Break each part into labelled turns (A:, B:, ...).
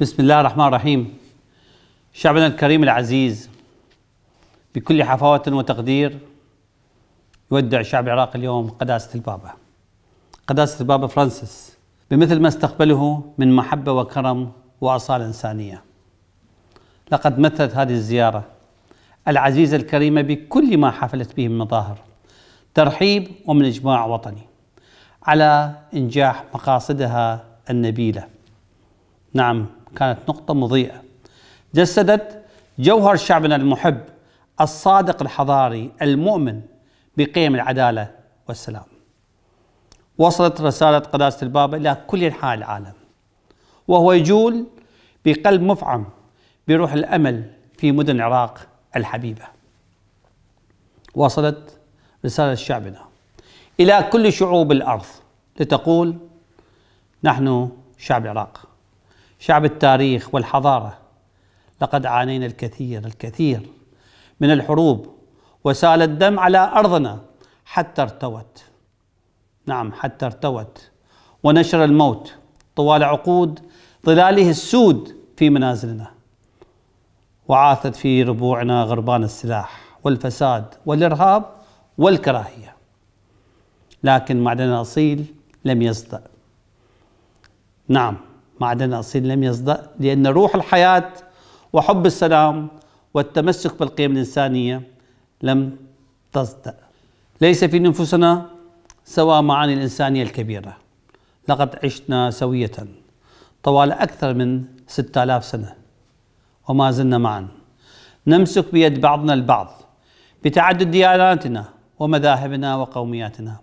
A: بسم الله الرحمن الرحيم شعبنا الكريم العزيز بكل حفاوة وتقدير يودع شعب العراق اليوم قداسة البابا قداسة البابا فرانسيس بمثل ما استقبله من محبة وكرم وأصالة إنسانية لقد مثلت هذه الزيارة العزيزة الكريمة بكل ما حفلت به من مظاهر ترحيب ومن إجماع وطني على إنجاح مقاصدها النبيلة نعم كانت نقطة مضيئة جسدت جوهر شعبنا المحب الصادق الحضاري المؤمن بقيم العدالة والسلام وصلت رسالة قداسة الباب إلى كل أنحاء العالم وهو يجول بقلب مفعم بروح الأمل في مدن العراق الحبيبة وصلت رسالة شعبنا إلى كل شعوب الأرض لتقول نحن شعب العراق شعب التاريخ والحضاره لقد عانينا الكثير الكثير من الحروب وسال الدم على ارضنا حتى ارتوت نعم حتى ارتوت ونشر الموت طوال عقود ظلاله السود في منازلنا وعاثت في ربوعنا غربان السلاح والفساد والارهاب والكراهيه لكن معدن الأصيل لم يصدأ نعم معدن أصيل لم يصدأ لأن روح الحياة وحب السلام والتمسك بالقيم الإنسانية لم تصدأ ليس في نفوسنا سوى معاني الإنسانية الكبيرة لقد عشنا سوية طوال أكثر من 6000 سنة وما زلنا معا نمسك بيد بعضنا البعض بتعدد دياناتنا ومذاهبنا وقومياتنا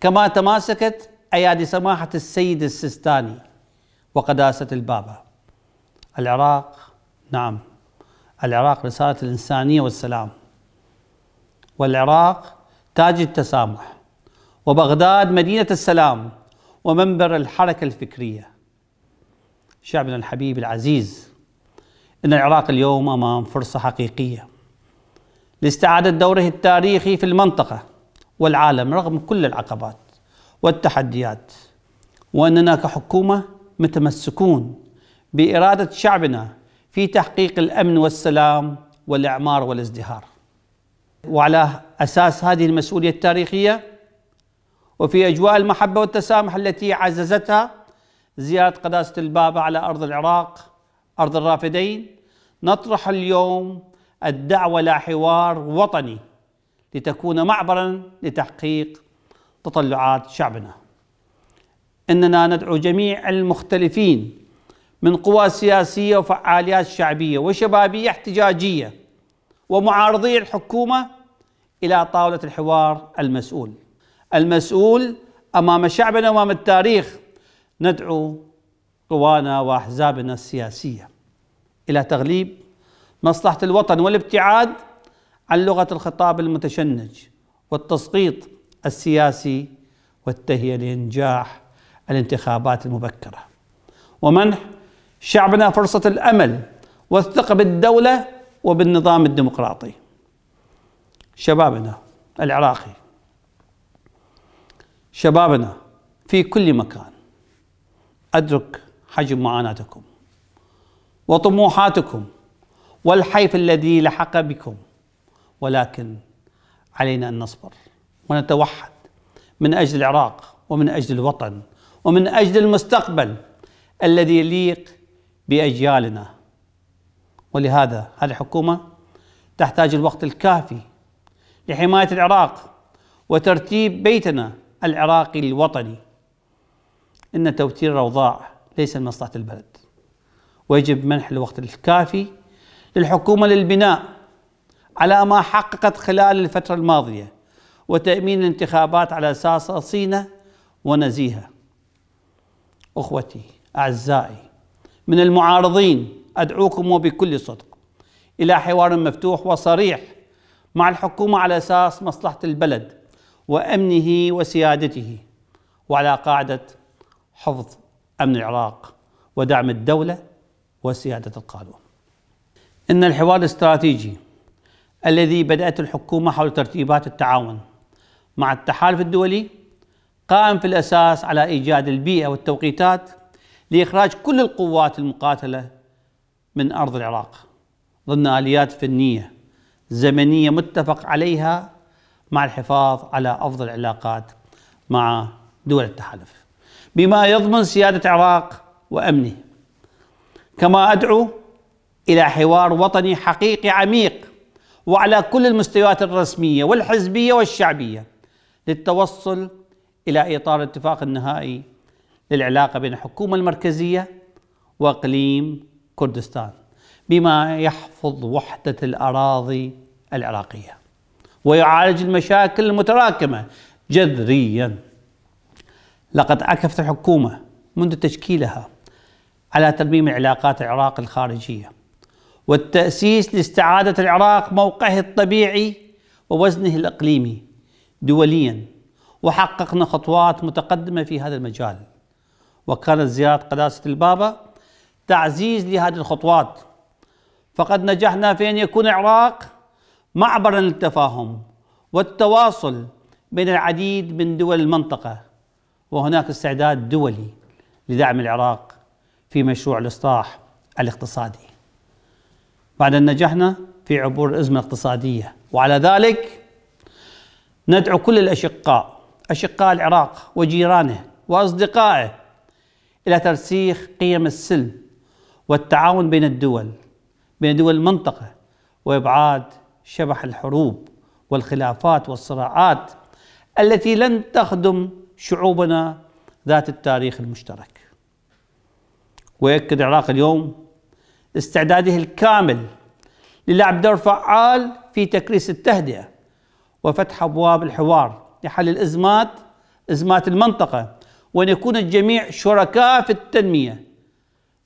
A: كما تماسكت أيادي سماحة السيد السيستاني وقداسة البابا العراق نعم العراق رسالة الإنسانية والسلام والعراق تاج التسامح وبغداد مدينة السلام ومنبر الحركة الفكرية شعبنا الحبيب العزيز إن العراق اليوم أمام فرصة حقيقية لاستعادة دوره التاريخي في المنطقة والعالم رغم كل العقبات والتحديات وأننا كحكومة متمسكون باراده شعبنا في تحقيق الامن والسلام والاعمار والازدهار. وعلى اساس هذه المسؤوليه التاريخيه وفي اجواء المحبه والتسامح التي عززتها زياره قداسه البابا على ارض العراق ارض الرافدين نطرح اليوم الدعوه لحوار وطني لتكون معبرا لتحقيق تطلعات شعبنا اننا ندعو جميع المختلفين من قوى سياسيه وفعاليات شعبيه وشبابيه احتجاجيه ومعارضي الحكومه الى طاوله الحوار المسؤول. المسؤول امام شعبنا وامام التاريخ ندعو قوانا واحزابنا السياسيه الى تغليب مصلحه الوطن والابتعاد عن لغه الخطاب المتشنج والتسقيط السياسي والتهيئه لانجاح الانتخابات المبكرة ومنح شعبنا فرصة الأمل والثقة بالدولة وبالنظام الديمقراطي شبابنا العراقي شبابنا في كل مكان أدرك حجم معاناتكم وطموحاتكم والحيف الذي لحق بكم ولكن علينا أن نصبر ونتوحد من أجل العراق ومن أجل الوطن ومن أجل المستقبل الذي يليق بأجيالنا ولهذا هذه الحكومة تحتاج الوقت الكافي لحماية العراق وترتيب بيتنا العراقي الوطني إن توتير الأوضاع ليس لمصلحة البلد ويجب منح الوقت الكافي للحكومة للبناء على ما حققت خلال الفترة الماضية وتأمين الانتخابات على أساس صينة ونزيهة اخوتي اعزائي من المعارضين ادعوكم وبكل صدق الى حوار مفتوح وصريح مع الحكومه على اساس مصلحه البلد وامنه وسيادته وعلى قاعده حفظ امن العراق ودعم الدوله وسياده القانون. ان الحوار الاستراتيجي الذي بدات الحكومه حول ترتيبات التعاون مع التحالف الدولي قائم في الأساس على إيجاد البيئة والتوقيتات لإخراج كل القوات المقاتلة من أرض العراق ضمن آليات فنية زمنية متفق عليها مع الحفاظ على أفضل العلاقات مع دول التحالف بما يضمن سيادة العراق وأمنه كما أدعو إلى حوار وطني حقيقي عميق وعلى كل المستويات الرسمية والحزبية والشعبية للتوصل إلى إطار الاتفاق النهائي للعلاقة بين الحكومة المركزية وإقليم كردستان بما يحفظ وحدة الأراضي العراقية ويعالج المشاكل المتراكمة جذريا لقد عكفت الحكومة منذ تشكيلها على ترميم علاقات العراق الخارجية والتأسيس لاستعادة العراق موقعه الطبيعي ووزنه الإقليمي دوليا وحققنا خطوات متقدمة في هذا المجال وكانت زيارة قداسة البابا تعزيز لهذه الخطوات فقد نجحنا في أن يكون العراق معبرا للتفاهم والتواصل بين العديد من دول المنطقة وهناك استعداد دولي لدعم العراق في مشروع الإصلاح الاقتصادي بعد أن نجحنا في عبور الأزمة الاقتصادية وعلى ذلك ندعو كل الأشقاء أشقاء العراق وجيرانه وأصدقائه إلى ترسيخ قيم السلم والتعاون بين الدول بين دول المنطقة وإبعاد شبح الحروب والخلافات والصراعات التي لن تخدم شعوبنا ذات التاريخ المشترك ويؤكد العراق اليوم استعداده الكامل للعب دور فعال في تكريس التهدئة وفتح أبواب الحوار لحل الازمات ازمات المنطقه وان يكون الجميع شركاء في التنميه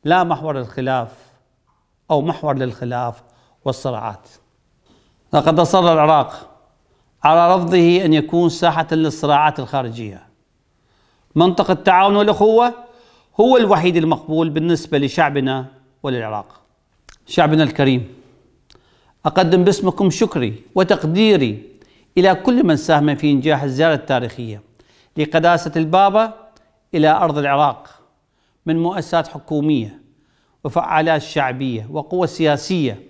A: لا محور الخلاف او محور للخلاف والصراعات لقد اصر العراق على رفضه ان يكون ساحه للصراعات الخارجيه منطق التعاون والاخوه هو الوحيد المقبول بالنسبه لشعبنا وللعراق شعبنا الكريم اقدم باسمكم شكري وتقديري إلى كل من ساهم في إنجاح الزيارة التاريخية لقداسة البابا إلى أرض العراق من مؤسسات حكومية وفعاليات شعبية وقوى سياسية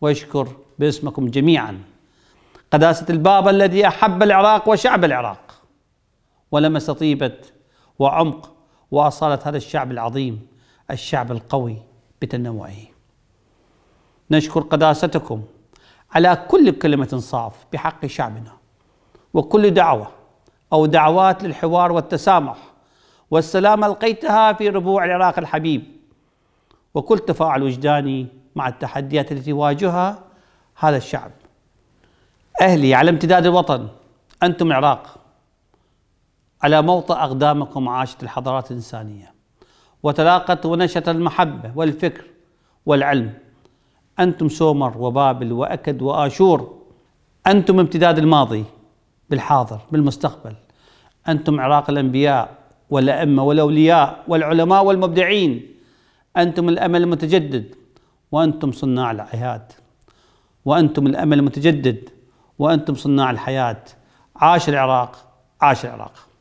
A: ويشكر باسمكم جميعا قداسة البابا الذي أحب العراق وشعب العراق ولمس طيبة وعمق وأصالة هذا الشعب العظيم الشعب القوي بتنوعه نشكر قداستكم على كل كلمة انصاف بحق شعبنا وكل دعوة أو دعوات للحوار والتسامح والسلام ألقيتها في ربوع العراق الحبيب وكل تفاعل وجداني مع التحديات التي يواجهها هذا الشعب أهلي على امتداد الوطن أنتم العراق على موطأ أقدامكم عاشت الحضارات الإنسانية وتلاقت ونشت المحبة والفكر والعلم أنتم سومر وبابل وأكد وآشور أنتم امتداد الماضي بالحاضر بالمستقبل أنتم عراق الأنبياء والأئمة والأولياء والعلماء والمبدعين أنتم الأمل المتجدد وأنتم صناع الحياة وأنتم الأمل المتجدد وأنتم صناع الحياة عاش العراق عاش العراق